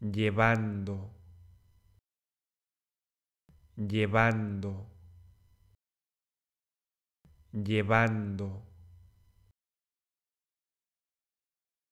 llevando, llevando, llevando.